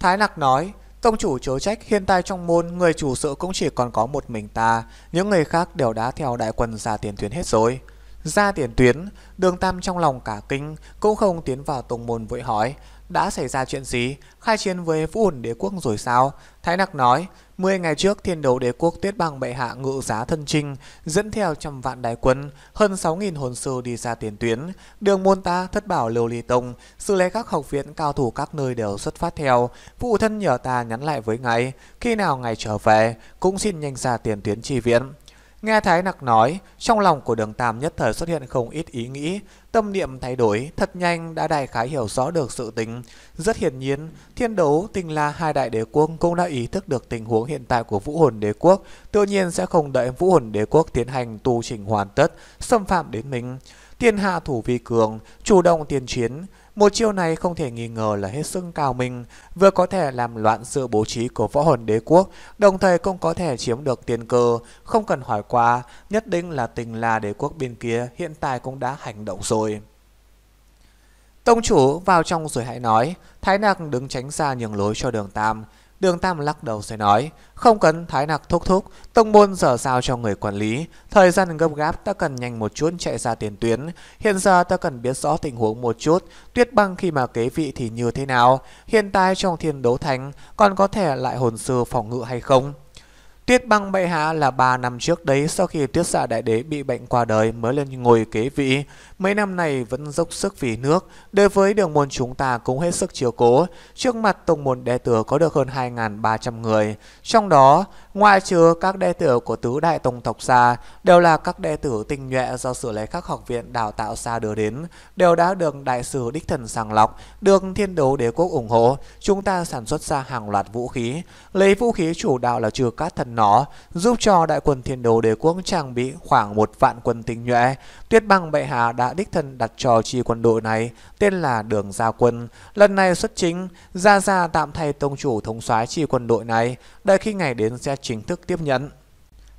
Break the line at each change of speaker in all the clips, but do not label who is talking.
Thái Nặc nói, công chủ chối trách hiện tại trong môn người chủ sự cũng chỉ còn có một mình ta, những người khác đều đã theo đại quân ra tiền tuyến hết rồi. Ra tiền tuyến, đường tam trong lòng cả kinh, cũng không tiến vào tông môn vội hỏi, đã xảy ra chuyện gì, khai chiến với vũ hồn đế quốc rồi sao? Thái Nặc nói, 10 ngày trước thiên đấu đế quốc tuyết bằng bệ hạ ngự giá thân trinh, dẫn theo trăm vạn đại quân, hơn sáu nghìn hồn sư đi ra tiền tuyến. Đường môn ta thất bảo lưu ly tông, sư lễ các học viện cao thủ các nơi đều xuất phát theo. Phụ thân nhờ ta nhắn lại với ngài, khi nào ngài trở về, cũng xin nhanh ra tiền tuyến chi viện. Nghe Thái Nặc nói, trong lòng của đường Tam nhất thời xuất hiện không ít ý nghĩ, tâm niệm thay đổi, thật nhanh đã đại khái hiểu rõ được sự tình. Rất hiển nhiên, thiên đấu tình la hai đại đế quốc cũng đã ý thức được tình huống hiện tại của vũ hồn đế quốc, tự nhiên sẽ không đợi vũ hồn đế quốc tiến hành tu trình hoàn tất, xâm phạm đến mình. Thiên hạ thủ vi cường, chủ động tiền chiến, một chiêu này không thể nghi ngờ là hết sức cao minh, vừa có thể làm loạn sự bố trí của võ hồn đế quốc, đồng thời cũng có thể chiếm được tiền cơ. Không cần hỏi qua, nhất định là tình là đế quốc bên kia hiện tại cũng đã hành động rồi. Tông chủ vào trong rồi hãy nói, Thái Nạc đứng tránh xa nhường lối cho đường Tam. Đường Tam lắc đầu rồi nói, không cần thái nặc thúc thúc, tông môn giờ sao cho người quản lý, thời gian gấp gáp ta cần nhanh một chút chạy ra tiền tuyến, hiện giờ ta cần biết rõ tình huống một chút, tuyết băng khi mà kế vị thì như thế nào, hiện tại trong thiên đấu thánh còn có thể lại hồn sư phòng ngự hay không. Tiết băng bệ hạ là 3 năm trước đấy sau khi Tiết xạ đại đế bị bệnh qua đời mới lên ngồi kế vị. Mấy năm này vẫn dốc sức vì nước, đối với đường môn chúng ta cũng hết sức chiều cố. Trước mặt tông môn đệ tử có được hơn 2.300 người. Trong đó, ngoại trừ các đệ tử của tứ đại tông tộc xa, đều là các đệ tử tinh nhuệ do sửa lấy các học viện đào tạo xa đưa đến, đều đã được đại sư đích thần sàng lọc, được thiên đấu đế quốc ủng hộ. Chúng ta sản xuất ra hàng loạt vũ khí, lấy vũ khí chủ đạo là trừ các thần nó giúp cho đại quân thiên đồ đế quốc trang bị khoảng một vạn quân tinh nhuệ. Tuyết băng bệ hạ đã đích thân đặt cho chi quân đội này tên là Đường Gia Quân. Lần này xuất chính, Gia Gia tạm thay tông chủ thống soái chi quân đội này, đợi khi ngày đến sẽ chính thức tiếp nhận.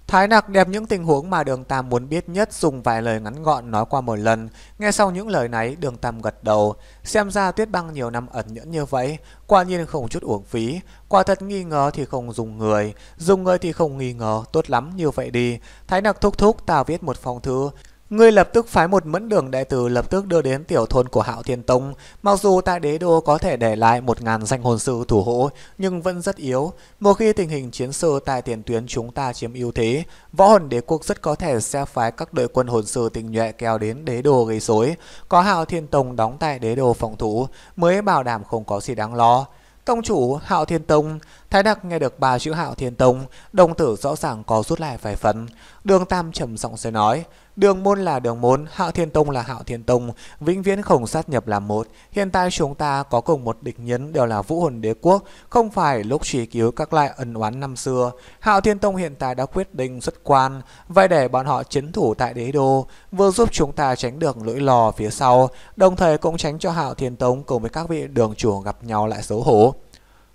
Thái Nặc đẹp những tình huống mà Đường Tam muốn biết nhất dùng vài lời ngắn gọn nói qua một lần. Nghe sau những lời này, Đường Tam gật đầu. Xem ra Tuyết Băng nhiều năm ẩn nhẫn như vậy, quả nhiên không chút uổng phí. Quả thật nghi ngờ thì không dùng người, dùng người thì không nghi ngờ, tốt lắm như vậy đi. Thái Nặc thúc thúc ta viết một phong thư, Ngươi lập tức phái một mẫn đường đệ tử lập tức đưa đến tiểu thôn của Hạo Thiên Tông. Mặc dù tại đế đô có thể để lại một ngàn danh hồn sư thủ hộ, nhưng vẫn rất yếu. Một khi tình hình chiến sự tại tiền tuyến chúng ta chiếm ưu thế, võ hồn đế quốc rất có thể sẽ phái các đội quân hồn sư tình nhuệ kéo đến đế đô gây rối. Có Hạo Thiên Tông đóng tại đế đô phòng thủ mới bảo đảm không có gì đáng lo. Tông chủ Hạo Thiên Tông, Thái Đặc nghe được ba chữ Hạo Thiên Tông, đồng tử rõ ràng có rút lại vài phần. Đường Tam trầm giọng sẽ nói, Đường môn là đường môn, hạo thiên tông là hạo thiên tông, vĩnh viễn không sát nhập là một. Hiện tại chúng ta có cùng một địch nhân đều là vũ hồn đế quốc, không phải lúc chỉ cứu các loại ẩn oán năm xưa. Hạo thiên tông hiện tại đã quyết định xuất quan, vậy để bọn họ chiến thủ tại đế đô, vừa giúp chúng ta tránh được lưỡi lò phía sau, đồng thời cũng tránh cho hạo thiên tông cùng với các vị đường chủ gặp nhau lại xấu hổ.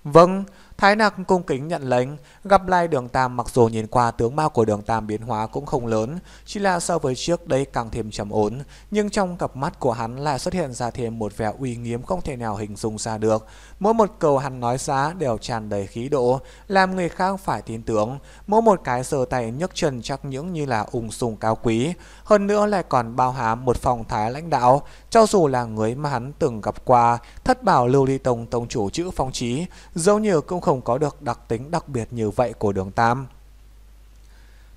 Vâng, Thái Nặc cung kính nhận lệnh, gặp lại đường Tam mặc dù nhìn qua tướng mạo của đường Tam biến hóa cũng không lớn, chỉ là so với trước đây càng thêm trầm ổn, nhưng trong cặp mắt của hắn lại xuất hiện ra thêm một vẻ uy nghiêm không thể nào hình dung ra được. Mỗi một câu hắn nói ra đều tràn đầy khí độ, làm người khác phải tin tưởng, mỗi một cái sờ tay nhấc chân chắc những như là ung sùng cao quý, hơn nữa lại còn bao hàm một phong thái lãnh đạo, cho dù là người mà hắn từng gặp qua, thất bảo lưu ly tông tông chủ chữ phong trí, dẫu như cũng không không có được đặc tính đặc biệt như vậy của đường tam.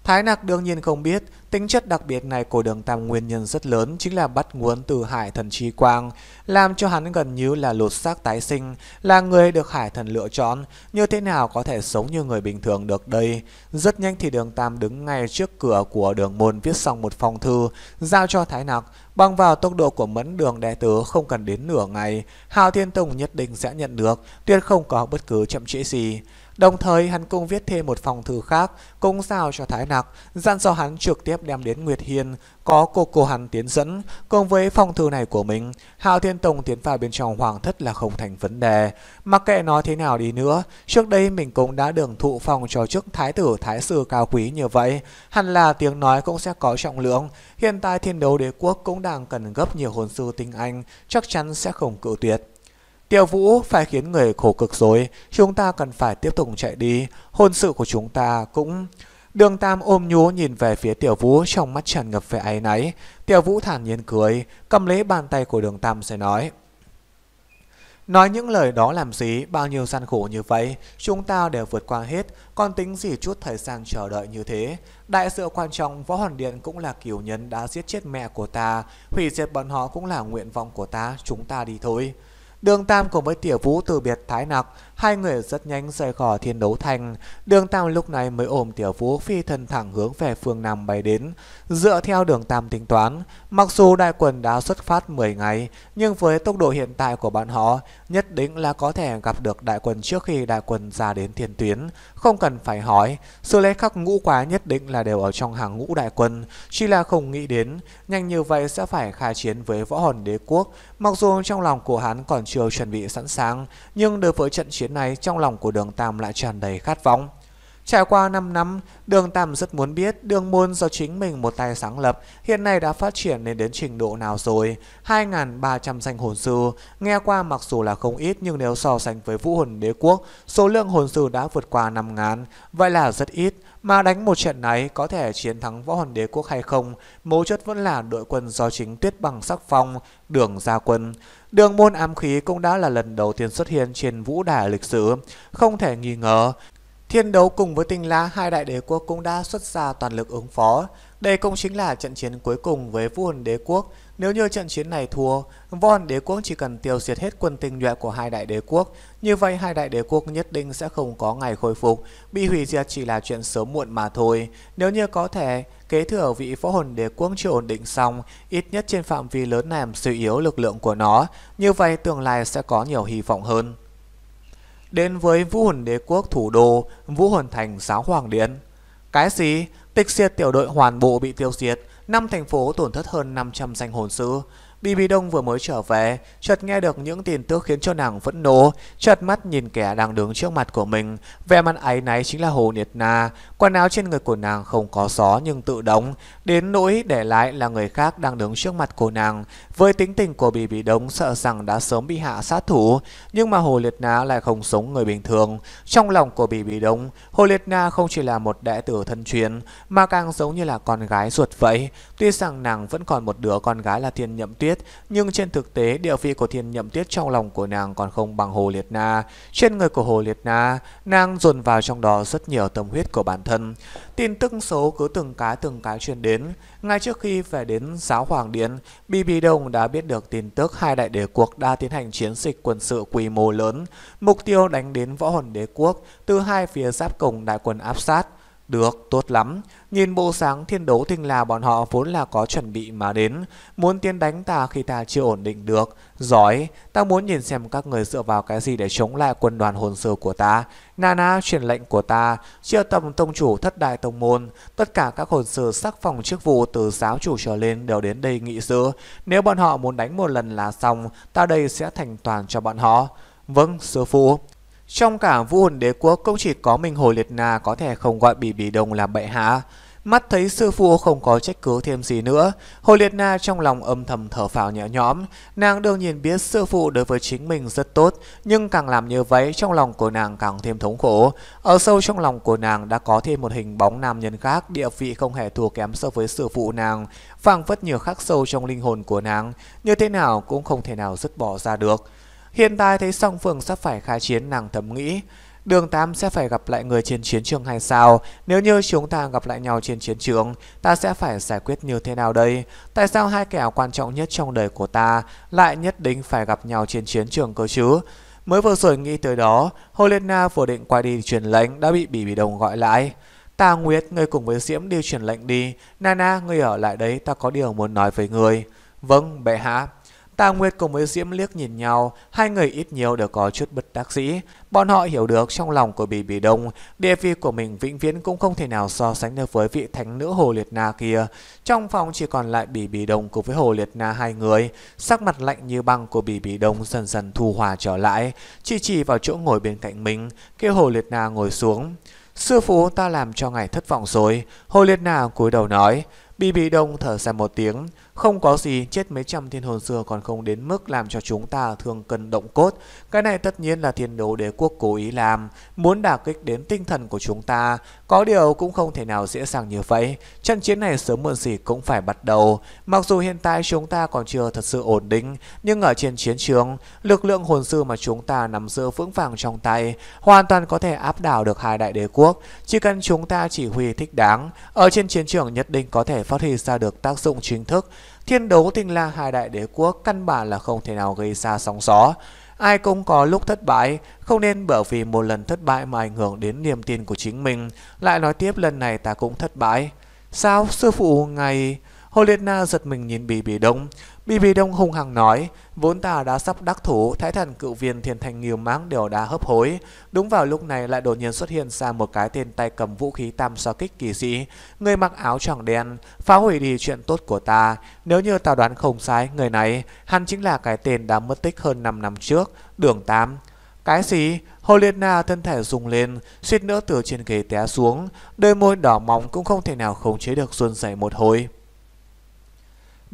Thái Nặc đương nhiên không biết, tính chất đặc biệt này của đường tam nguyên nhân rất lớn chính là bắt nguồn từ hải thần chi quang, làm cho hắn gần như là lột xác tái sinh, là người được hải thần lựa chọn, như thế nào có thể sống như người bình thường được đây. Rất nhanh thì đường tam đứng ngay trước cửa của đường môn viết xong một phong thư, giao cho Thái Nặc, bằng vào tốc độ của mẫn đường đệ tử không cần đến nửa ngày, Hào Thiên Tùng nhất định sẽ nhận được, tuyệt không có bất cứ chậm trễ gì. Đồng thời hắn cũng viết thêm một phòng thư khác, cũng giao cho Thái Nặc, dặn dò hắn trực tiếp đem đến Nguyệt Hiền có cô cô hắn tiến dẫn. Cùng với phòng thư này của mình, Hạo Thiên Tông tiến vào bên trong hoàng thất là không thành vấn đề. Mặc kệ nó thế nào đi nữa, trước đây mình cũng đã đường thụ phòng cho chức thái tử thái sư cao quý như vậy. Hẳn là tiếng nói cũng sẽ có trọng lượng. Hiện tại thiên đấu đế quốc cũng đang cần gấp nhiều hồn sư tinh anh, chắc chắn sẽ không cự tuyệt. Tiêu Vũ phải khiến người khổ cực rồi, chúng ta cần phải tiếp tục chạy đi, hôn sự của chúng ta cũng... Đường Tam ôm nhú nhìn về phía Tiểu Vũ trong mắt tràn ngập vẻ áy náy. Tiểu Vũ thản nhiên cười, cầm lấy bàn tay của Đường Tam sẽ nói. Nói những lời đó làm gì, bao nhiêu gian khổ như vậy, chúng ta đều vượt qua hết, còn tính gì chút thời gian chờ đợi như thế. Đại sự quan trọng Võ Hoàn Điện cũng là kiểu nhân đã giết chết mẹ của ta, hủy diệt bọn họ cũng là nguyện vọng của ta, chúng ta đi thôi đường tam cùng với tiểu vũ từ biệt Thái Nặc Hai người rất nhanh rời khỏi thiên đấu thành. Đường Tam lúc này mới ôm Tiểu Vũ phi thân thẳng hướng về phương Nam bay đến. Dựa theo đường Tam tính toán, mặc dù đại quân đã xuất phát 10 ngày, nhưng với tốc độ hiện tại của bọn họ, nhất định là có thể gặp được đại quân trước khi đại quân ra đến thiên tuyến. Không cần phải hỏi, sự lễ khắc ngũ quá nhất định là đều ở trong hàng ngũ đại quân, chỉ là không nghĩ đến, nhanh như vậy sẽ phải khai chiến với võ hồn đế quốc. Mặc dù trong lòng của hắn còn chưa chuẩn bị sẵn sàng, nhưng đối với trận chiến chiến này trong lòng của đường Tam lại tràn đầy khát vọng. Trải qua 5 năm, Đường Tam rất muốn biết đường môn do chính mình một tay sáng lập hiện nay đã phát triển lên đến trình độ nào rồi. 2.300 danh hồn sư, nghe qua mặc dù là không ít nhưng nếu so sánh với vũ hồn đế quốc, số lượng hồn sư đã vượt qua 5.000, vậy là rất ít. Mà đánh một trận này có thể chiến thắng võ hồn đế quốc hay không, mấu chốt vẫn là đội quân do chính tuyết bằng sắc phong, đường gia quân. Đường môn ám khí cũng đã là lần đầu tiên xuất hiện trên vũ đài lịch sử, không thể nghi ngờ. Thiên đấu cùng với tinh la hai đại đế quốc cũng đã xuất ra toàn lực ứng phó. Đây cũng chính là trận chiến cuối cùng với vũ hồn đế quốc nếu như trận chiến này thua, Von đế quốc chỉ cần tiêu diệt hết quân tinh nhuệ của hai đại đế quốc, như vậy hai đại đế quốc nhất định sẽ không có ngày khôi phục, bị hủy diệt chỉ là chuyện sớm muộn mà thôi. Nếu như có thể, kế thừa vị võ hồn đế quốc chưa ổn định xong, ít nhất trên phạm vi lớn làm suy yếu lực lượng của nó, như vậy tương lai sẽ có nhiều hy vọng hơn. Đến với vũ hồn đế quốc thủ đô, vũ hồn thành giáo hoàng điện. Cái gì? Tịch diệt tiểu đội hoàn bộ bị tiêu diệt, năm thành phố tổn thất hơn 500 danh hồn sư, Bibi Đông vừa mới trở về, chợt nghe được những tin tức khiến cho nàng phẫn nộ, chợt mắt nhìn kẻ đang đứng trước mặt của mình, vẻ mặt ấy náy chính là Hồ Niệt Na, quần áo trên người của nàng không có gió nhưng tự đóng, đến nỗi để lại là người khác đang đứng trước mặt của nàng. Với tính tình của Bibi Đông sợ rằng đã sớm bị hạ sát thủ, nhưng mà Hồ Liệt Na lại không sống người bình thường. Trong lòng của Bibi Đông, Hồ Liệt Na không chỉ là một đệ tử thân truyền, mà càng giống như là con gái ruột vậy. Tuy rằng nàng vẫn còn một đứa con gái là Thiên Nhậm Tuyết, nhưng trên thực tế địa vị của Thiên Nhậm Tuyết trong lòng của nàng còn không bằng Hồ Liệt Na. Trên người của Hồ Liệt Na, nàng dồn vào trong đó rất nhiều tâm huyết của bản thân. Tin tức số cứ từng cái từng cái truyền đến. Ngay trước khi về đến Giáo Hoàng Điện, BB Đông đã biết được tin tức hai đại đế quốc đã tiến hành chiến dịch quân sự quy mô lớn. Mục tiêu đánh đến võ hồn đế quốc từ hai phía giáp cổng đại quân áp sát. Được, tốt lắm. Nhìn bộ sáng thiên đấu thinh là bọn họ vốn là có chuẩn bị mà đến. Muốn tiến đánh ta khi ta chưa ổn định được. Giỏi, ta muốn nhìn xem các người dựa vào cái gì để chống lại quân đoàn hồn sư của ta. Nana truyền lệnh của ta, triệu tầm tông chủ thất đại tông môn. Tất cả các hồn sư sắc phòng chức vụ từ giáo chủ trở lên đều đến đây nghị sự. Nếu bọn họ muốn đánh một lần là xong, ta đây sẽ thành toàn cho bọn họ. Vâng, sư phụ. Trong cả vũ hồn đế quốc cũng chỉ có mình Hồ Liệt Na có thể không gọi Bỉ Bỉ Đông là bệ hạ. Mắt thấy sư phụ không có trách cứ thêm gì nữa, Hồ Liệt Na trong lòng âm thầm thở phào nhẹ nhõm. Nàng đương nhiên biết sư phụ đối với chính mình rất tốt, nhưng càng làm như vậy trong lòng của nàng càng thêm thống khổ. Ở sâu trong lòng của nàng đã có thêm một hình bóng nam nhân khác địa vị không hề thua kém so với sư phụ nàng, phảng phất nhiều khắc sâu trong linh hồn của nàng, như thế nào cũng không thể nào dứt bỏ ra được. Hiện tại thấy song phương sắp phải khai chiến nàng thầm nghĩ. Đường Tám sẽ phải gặp lại người trên chiến trường hay sao? Nếu như chúng ta gặp lại nhau trên chiến trường, ta sẽ phải giải quyết như thế nào đây? Tại sao hai kẻ quan trọng nhất trong đời của ta lại nhất định phải gặp nhau trên chiến trường cơ chứ? Mới vừa rồi nghĩ tới đó, Helena vừa định quay đi truyền lệnh đã bị Bỉ Bỉ Đồng gọi lại. Ta Nguyệt, người cùng với Diễm đi truyền lệnh đi. Nana, người ở lại đấy, ta có điều muốn nói với người Vâng, bệ hạ. Tà Nguyệt cùng với Diễm liếc nhìn nhau, hai người ít nhiều đều có chút bất đắc dĩ. Bọn họ hiểu được trong lòng của Bì Bì Đông, địa vị của mình vĩnh viễn cũng không thể nào so sánh được với vị thánh nữ Hồ Liệt Na kia. Trong phòng chỉ còn lại Bì Bì Đông cùng với Hồ Liệt Na hai người, sắc mặt lạnh như băng của Bì Bì Đông dần dần thu hòa trở lại, chỉ chỉ vào chỗ ngồi bên cạnh mình, kêu Hồ Liệt Na ngồi xuống. Sư phụ ta làm cho ngài thất vọng rồi, Hồ Liệt Na cúi đầu nói, Bì Bì Đông thở ra một tiếng, không có gì, chết mấy trăm thiên hồn xưa còn không đến mức làm cho chúng ta thường cần động cốt. Cái này tất nhiên là thiên đấu đế quốc cố ý làm, muốn đả kích đến tinh thần của chúng ta. Có điều cũng không thể nào dễ dàng như vậy, trận chiến này sớm muộn gì cũng phải bắt đầu. Mặc dù hiện tại chúng ta còn chưa thật sự ổn định, nhưng ở trên chiến trường, lực lượng hồn sư mà chúng ta nắm giữ vững vàng trong tay, hoàn toàn có thể áp đảo được hai đại đế quốc. Chỉ cần chúng ta chỉ huy thích đáng, ở trên chiến trường nhất định có thể phát huy ra được tác dụng chính thức Thiên đấu tinh la hai đại đế quốc căn bản là không thể nào gây ra sóng gió. Ai cũng có lúc thất bại, không nên bởi vì một lần thất bại mà ảnh hưởng đến niềm tin của chính mình. Lại nói tiếp lần này ta cũng thất bại. Sao sư phụ ngày... Hồ Liệt Na giật mình nhìn Bì Bì Đông. Bì Bì Đông hung hăng nói, vốn ta đã sắp đắc thủ, thái thần cựu viên thiên thành nghiêu máng đều đã hấp hối. Đúng vào lúc này lại đột nhiên xuất hiện ra một cái tên tay cầm vũ khí tam so kích kỳ sĩ, người mặc áo tràng đen, phá hủy đi chuyện tốt của ta. Nếu như ta đoán không sai, người này, hắn chính là cái tên đã mất tích hơn 5 năm trước, đường 8. Cái gì? Hồ Liệt Na thân thể rung lên, suýt nữa từ trên ghế té xuống, đôi môi đỏ mỏng cũng không thể nào khống chế được run rẩy một hồi.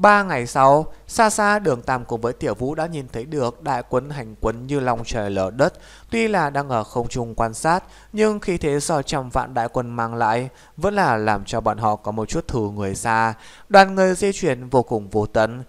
Ba ngày sau, xa xa đường Tam cùng với Tiểu Vũ đã nhìn thấy được đại quân hành quân như lòng trời lở đất. Tuy là đang ở không trung quan sát, nhưng khi thế do trăm vạn đại quân mang lại, vẫn là làm cho bọn họ có một chút thù người xa. Đoàn người di chuyển vô cùng vô tấn.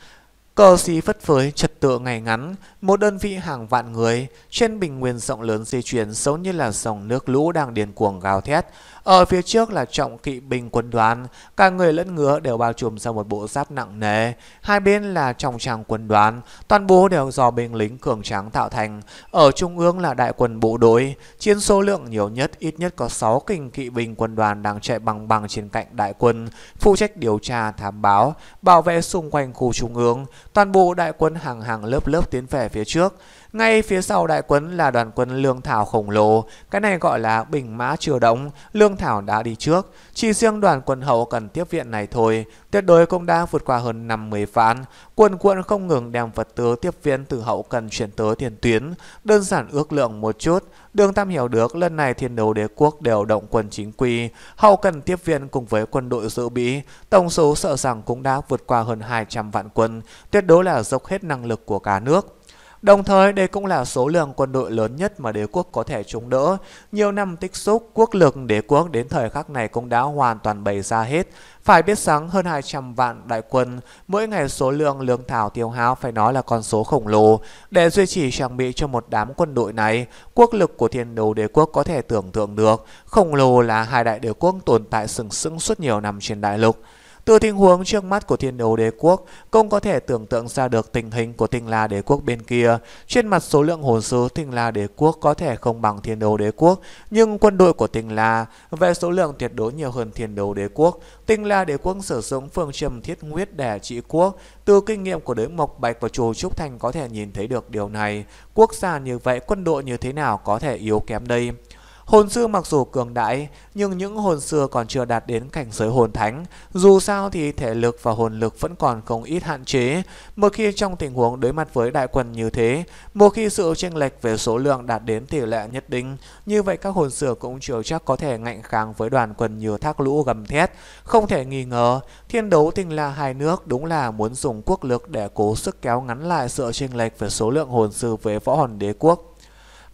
Cờ xí phất phới trật tự ngày ngắn, một đơn vị hàng vạn người trên bình nguyên rộng lớn di chuyển giống như là dòng nước lũ đang điên cuồng gào thét. Ở phía trước là trọng kỵ binh quân đoàn, cả người lẫn ngựa đều bao trùm sau một bộ giáp nặng nề. Hai bên là trọng tràng quân đoàn, toàn bộ đều do binh lính cường tráng tạo thành. Ở trung ương là đại quân bộ đội, chiến số lượng nhiều nhất ít nhất có 6 kình kỵ binh quân đoàn đang chạy bằng bằng trên cạnh đại quân, phụ trách điều tra thám báo, bảo vệ xung quanh khu trung ương. Toàn bộ đại quân hàng hàng lớp lớp tiến về phía trước. Ngay phía sau đại quân là đoàn quân lương thảo khổng lồ, cái này gọi là bình mã chưa động. lương thảo đã đi trước. Chỉ riêng đoàn quân hậu cần tiếp viện này thôi, tuyệt đối cũng đã vượt qua hơn 50 phán. Quân quận không ngừng đem vật tư tiếp viện từ hậu cần chuyển tới tiền tuyến, đơn giản ước lượng một chút. Đường Tam hiểu được lần này thiên đấu đế quốc đều động quân chính quy, hậu cần tiếp viện cùng với quân đội dự bị, tổng số sợ rằng cũng đã vượt qua hơn 200 vạn quân, tuyệt đối là dốc hết năng lực của cả nước. Đồng thời, đây cũng là số lượng quân đội lớn nhất mà đế quốc có thể chống đỡ. Nhiều năm tích xúc, quốc lực đế quốc đến thời khắc này cũng đã hoàn toàn bày ra hết. Phải biết rằng hơn 200 vạn đại quân, mỗi ngày số lượng lương thảo tiêu hao phải nói là con số khổng lồ. Để duy trì trang bị cho một đám quân đội này, quốc lực của thiên đấu đế quốc có thể tưởng tượng được. Khổng lồ là hai đại đế quốc tồn tại sừng sững suốt nhiều năm trên đại lục. Từ tình huống trước mắt của thiên đấu đế quốc, công có thể tưởng tượng ra được tình hình của tinh la đế quốc bên kia. Trên mặt số lượng hồn sứ tinh la đế quốc có thể không bằng thiên đấu đế quốc, nhưng quân đội của tinh la về số lượng tuyệt đối nhiều hơn thiên đấu đế quốc. Tinh la đế quốc sử dụng phương châm thiết nguyết để trị quốc. Từ kinh nghiệm của đế Mộc Bạch và Chù Trúc Thành có thể nhìn thấy được điều này. Quốc gia như vậy, quân đội như thế nào có thể yếu kém đây? Hồn sư mặc dù cường đại, nhưng những hồn xưa còn chưa đạt đến cảnh giới hồn thánh, dù sao thì thể lực và hồn lực vẫn còn không ít hạn chế. Một khi trong tình huống đối mặt với đại quân như thế, một khi sự chênh lệch về số lượng đạt đến tỷ lệ nhất định, như vậy các hồn xưa cũng chưa chắc có thể ngạnh kháng với đoàn quân như thác lũ gầm thét. Không thể nghi ngờ, thiên đấu tình là hai nước đúng là muốn dùng quốc lực để cố sức kéo ngắn lại sự chênh lệch về số lượng hồn sư với võ hồn đế quốc.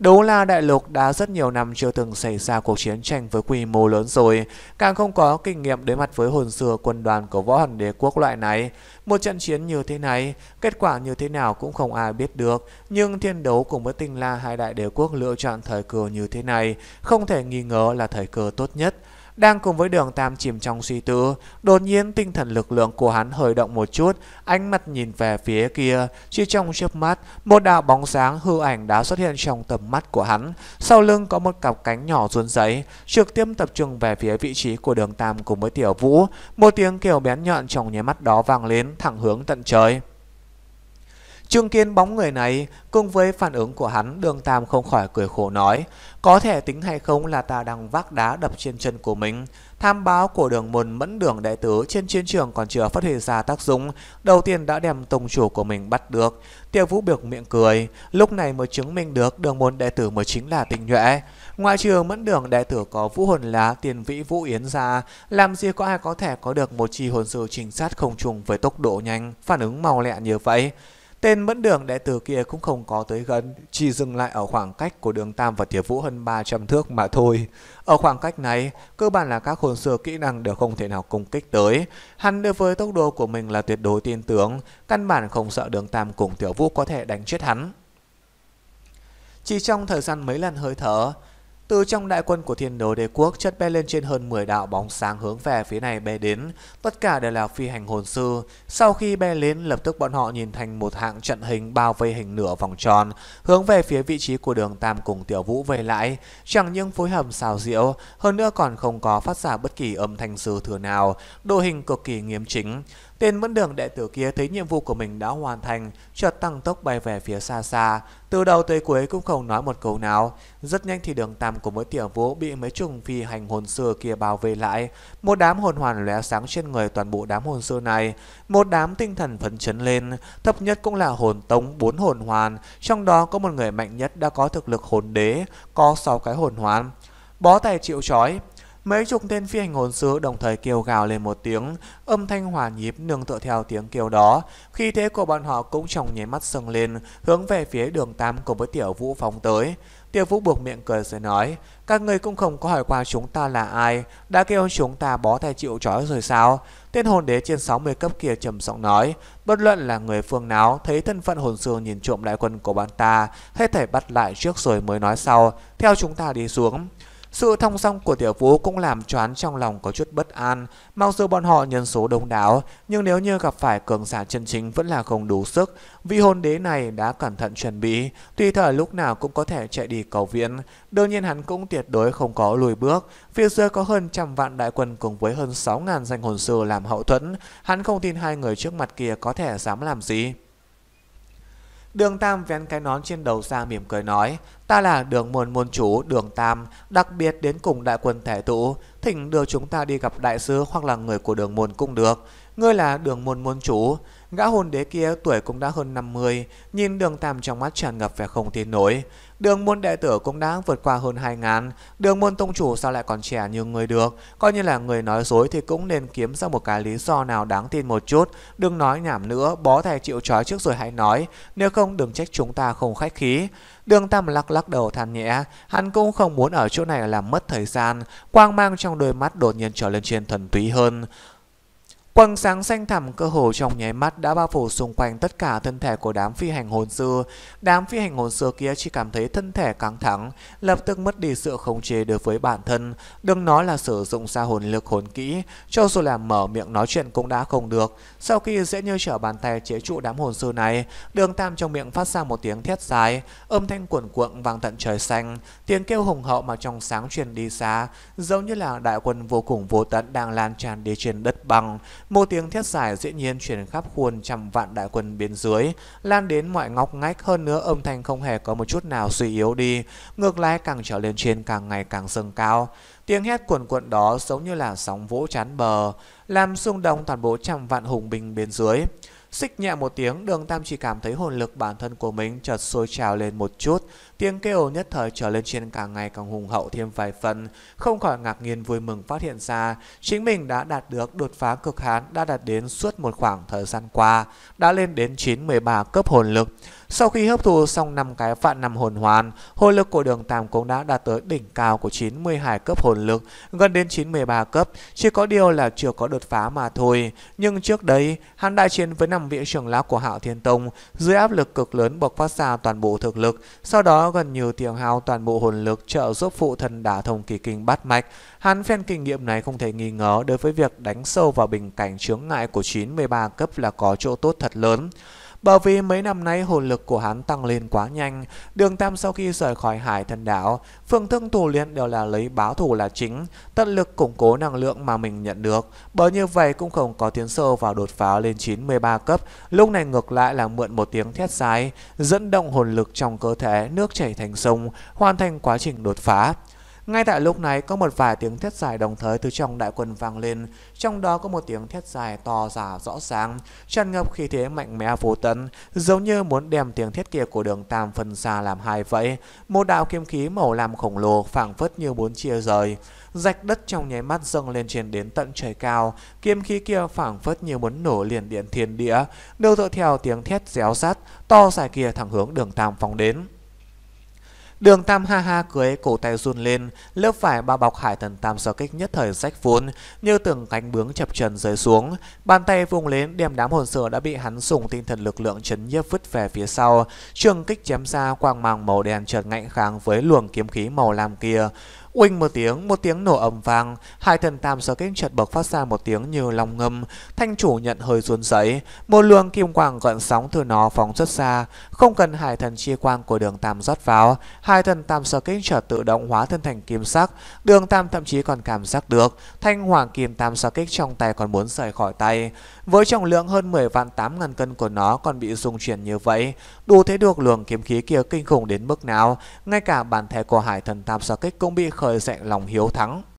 Đúng là đại lục đã rất nhiều năm chưa từng xảy ra cuộc chiến tranh với quy mô lớn rồi, càng không có kinh nghiệm đối mặt với hồn xưa quân đoàn của võ hồn đế quốc loại này. Một trận chiến như thế này, kết quả như thế nào cũng không ai biết được, nhưng thiên đấu cùng với tinh la hai đại đế quốc lựa chọn thời cơ như thế này, không thể nghi ngờ là thời cơ tốt nhất. Đang cùng với đường Tam chìm trong suy tư, đột nhiên tinh thần lực lượng của hắn hơi động một chút, ánh mắt nhìn về phía kia, chỉ trong chớp mắt, một đạo bóng sáng hư ảnh đã xuất hiện trong tầm mắt của hắn, sau lưng có một cặp cánh nhỏ run giấy, trực tiếp tập trung về phía vị trí của đường Tam cùng với Tiểu Vũ, một tiếng kêu bén nhọn trong nháy mắt đó vang lên thẳng hướng tận trời. Chứng kiến bóng người này, cùng với phản ứng của hắn, Đường Tam không khỏi cười khổ nói, có thể tính hay không là ta đang vác đá đập trên chân của mình. Tham báo của đường môn mẫn đường đại tứ trên chiến trường còn chưa phát huy ra tác dụng, đầu tiên đã đem tông chủ của mình bắt được. Tiêu Vũ biểu miệng cười, lúc này mới chứng minh được đường môn đại tử mới chính là tình nhuệ. Ngoại trừ mẫn đường đại tử có vũ hồn lá tiền vĩ vũ yến ra, làm gì có ai có thể có được một chi hồn sư trình sát không trùng với tốc độ nhanh, phản ứng mau lẹ như vậy. Tên mẫn đường đệ tử kia cũng không có tới gần, chỉ dừng lại ở khoảng cách của đường Tam và Thiệp Vũ hơn 300 thước mà thôi. Ở khoảng cách này, cơ bản là các hồn sư kỹ năng đều không thể nào công kích tới. Hắn đối với tốc độ của mình là tuyệt đối tin tưởng, căn bản không sợ đường Tam cùng Tiểu Vũ có thể đánh chết hắn. Chỉ trong thời gian mấy lần hơi thở, từ trong đại quân của thiên đấu đế quốc chất bé lên trên hơn 10 đạo bóng sáng hướng về phía này bé đến, tất cả đều là phi hành hồn sư. Sau khi bé đến, lập tức bọn họ nhìn thành một hạng trận hình bao vây hình nửa vòng tròn, hướng về phía vị trí của đường Tam cùng Tiểu Vũ về lại. Chẳng những phối hợp xào diệu, hơn nữa còn không có phát ra bất kỳ âm thanh dư thừa nào, đội hình cực kỳ nghiêm chính. Tên vẫn đường đệ tử kia thấy nhiệm vụ của mình đã hoàn thành, chợt tăng tốc bay về phía xa xa, từ đầu tới cuối cũng không nói một câu nào. Rất nhanh thì đường tam của mỗi tiểu vũ bị mấy trùng phi hành hồn sư kia bao vây lại. Một đám hồn hoàn lóe sáng trên người toàn bộ đám hồn sư này, một đám tinh thần phấn chấn lên, thấp nhất cũng là hồn tống bốn hồn hoàn, trong đó có một người mạnh nhất đã có thực lực hồn đế, có 6 cái hồn hoàn. Bó tay chịu chói, Mấy chục tên phi hành hồn sứ đồng thời kêu gào lên một tiếng, âm thanh hòa nhịp nương tựa theo tiếng kêu đó. Khi thế của bọn họ cũng trong nháy mắt sừng lên, hướng về phía đường tam cùng với tiểu vũ phóng tới. tiểu Vũ buộc miệng cười rồi nói, các người cũng không có hỏi qua chúng ta là ai, đã kêu chúng ta bó tay chịu trói rồi sao? Tên hồn đế trên 60 cấp kia trầm giọng nói, bất luận là người phương nào thấy thân phận hồn sư nhìn trộm đại quân của bọn ta, hết thể bắt lại trước rồi mới nói sau, theo chúng ta đi xuống. Sự thông song của Tiểu Vũ cũng làm choán trong lòng có chút bất an, mặc dù bọn họ nhân số đông đảo, nhưng nếu như gặp phải cường giả chân chính vẫn là không đủ sức. Vị hôn đế này đã cẩn thận chuẩn bị, tùy thời lúc nào cũng có thể chạy đi cầu viện. Đương nhiên hắn cũng tuyệt đối không có lùi bước, phía dưới có hơn trăm vạn đại quân cùng với hơn 6.000 danh hồn sư làm hậu thuẫn, hắn không tin hai người trước mặt kia có thể dám làm gì. Đường Tam vén cái nón trên đầu ra mỉm cười nói, ta là đường môn môn chủ đường Tam, đặc biệt đến cùng đại quân thể tụ, thỉnh đưa chúng ta đi gặp đại sư hoặc là người của đường môn cũng được. Ngươi là đường môn môn chủ, gã hồn đế kia tuổi cũng đã hơn 50, nhìn đường Tam trong mắt tràn ngập vẻ không tin nổi. Đường môn đệ tử cũng đã vượt qua hơn 2 ngàn. Đường môn tông chủ sao lại còn trẻ như người được. Coi như là người nói dối thì cũng nên kiếm ra một cái lý do nào đáng tin một chút. Đừng nói nhảm nữa, bó tay chịu trói trước rồi hãy nói. Nếu không đừng trách chúng ta không khách khí. Đường Tam lắc lắc đầu than nhẹ, hắn cũng không muốn ở chỗ này làm mất thời gian, quang mang trong đôi mắt đột nhiên trở lên trên thần túy hơn. Quần sáng xanh thẳm cơ hồ trong nháy mắt đã bao phủ xung quanh tất cả thân thể của đám phi hành hồn sư. Đám phi hành hồn sư kia chỉ cảm thấy thân thể căng thẳng, lập tức mất đi sự khống chế đối với bản thân. Đừng nói là sử dụng xa hồn lực hồn kỹ, cho dù là mở miệng nói chuyện cũng đã không được. Sau khi dễ như trở bàn tay chế trụ đám hồn sư này, đường tam trong miệng phát ra một tiếng thét dài, âm thanh cuộn cuộn vang tận trời xanh, tiếng kêu hùng hậu mà trong sáng truyền đi xa, giống như là đại quân vô cùng vô tận đang lan tràn đi trên đất bằng một tiếng thét giải dĩ nhiên truyền khắp khuôn trăm vạn đại quân bên dưới, lan đến mọi ngóc ngách hơn nữa âm thanh không hề có một chút nào suy yếu đi, ngược lại càng trở lên trên càng ngày càng dâng cao. Tiếng hét cuồn cuộn đó giống như là sóng vỗ chán bờ, làm xung động toàn bộ trăm vạn hùng binh bên dưới. Xích nhẹ một tiếng, đường tam chỉ cảm thấy hồn lực bản thân của mình chợt sôi trào lên một chút. Tiếng kêu nhất thời trở lên trên càng ngày càng hùng hậu thêm vài phần. Không khỏi ngạc nhiên vui mừng phát hiện ra, chính mình đã đạt được đột phá cực hán đã đạt đến suốt một khoảng thời gian qua, đã lên đến 9-13 cấp hồn lực. Sau khi hấp thu xong 5 cái vạn năm hồn hoàn, hồn lực của đường tam cũng đã đạt tới đỉnh cao của 92 cấp hồn lực, gần đến 93 cấp, chỉ có điều là chưa có đột phá mà thôi. Nhưng trước đấy, hắn đại chiến với năm vị trưởng lão của Hạo Thiên Tông, dưới áp lực cực lớn bộc phát ra toàn bộ thực lực, sau đó gần như tiêu hao toàn bộ hồn lực trợ giúp phụ thần đả thông kỳ kinh bát mạch. Hắn phen kinh nghiệm này không thể nghi ngờ đối với việc đánh sâu vào bình cảnh chướng ngại của 93 cấp là có chỗ tốt thật lớn bởi vì mấy năm nay hồn lực của hắn tăng lên quá nhanh. Đường Tam sau khi rời khỏi hải thần đảo, phương thức thủ luyện đều là lấy báo thủ là chính, tận lực củng cố năng lượng mà mình nhận được. Bởi như vậy cũng không có tiến sâu vào đột phá lên 93 cấp, lúc này ngược lại là mượn một tiếng thét sái, dẫn động hồn lực trong cơ thể nước chảy thành sông, hoàn thành quá trình đột phá. Ngay tại lúc này có một vài tiếng thét dài đồng thời từ trong đại quân vang lên, trong đó có một tiếng thét dài to giả rõ ràng, tràn ngập khí thế mạnh mẽ vô tận, giống như muốn đem tiếng thét kia của đường Tam phân xa làm hai vậy. Một đạo kiếm khí màu lam khổng lồ phảng phất như muốn chia rời, rạch đất trong nháy mắt dâng lên trên đến tận trời cao, kiếm khí kia phảng phất như muốn nổ liền điện thiên địa, đều dựa theo tiếng thét réo rắt to dài kia thẳng hướng đường Tam phóng đến. Đường Tam ha ha cưới cổ tay run lên, lớp phải bao bọc hải thần Tam do kích nhất thời rách vốn, như từng cánh bướng chập trần rơi xuống. Bàn tay vùng lên đem đám hồn sở đã bị hắn dùng tinh thần lực lượng chấn nhiếp vứt về phía sau. Trường kích chém ra quang mang màu đen chợt ngạnh kháng với luồng kiếm khí màu lam kia. Oanh một tiếng, một tiếng nổ ầm vang, hai thần tam sở kinh chợt bộc phát ra một tiếng như lòng ngâm, thanh chủ nhận hơi run rẩy, một luồng kim quang gợn sóng từ nó phóng rất xa, không cần hải thần chi quang của đường tam rót vào, hai thần tam sở kinh chợt tự động hóa thân thành kim sắc, đường tam thậm chí còn cảm giác được thanh hoàng kim tam sở kích trong tay còn muốn rời khỏi tay, với trọng lượng hơn 10 vạn 8 ngàn cân của nó còn bị rung chuyển như vậy, đủ thấy được luồng kiếm khí kia kinh khủng đến mức nào, ngay cả bản thể của hải thần tam sở kích cũng bị khởi thời dạy lòng hiếu thắng